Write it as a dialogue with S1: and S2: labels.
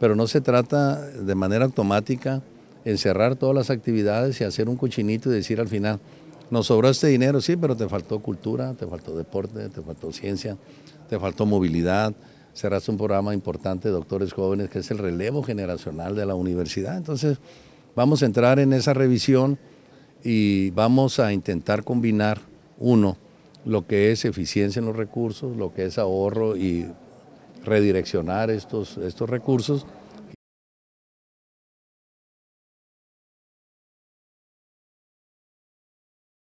S1: Pero no se trata de manera automática encerrar todas las actividades y hacer un cochinito y decir al final, nos sobró este dinero, sí, pero te faltó cultura, te faltó deporte, te faltó ciencia, te faltó movilidad, cerraste un programa importante de doctores jóvenes que es el relevo generacional de la universidad. Entonces, vamos a entrar en esa revisión y vamos a intentar combinar, uno, lo que es eficiencia en los recursos, lo que es ahorro y redireccionar estos, estos recursos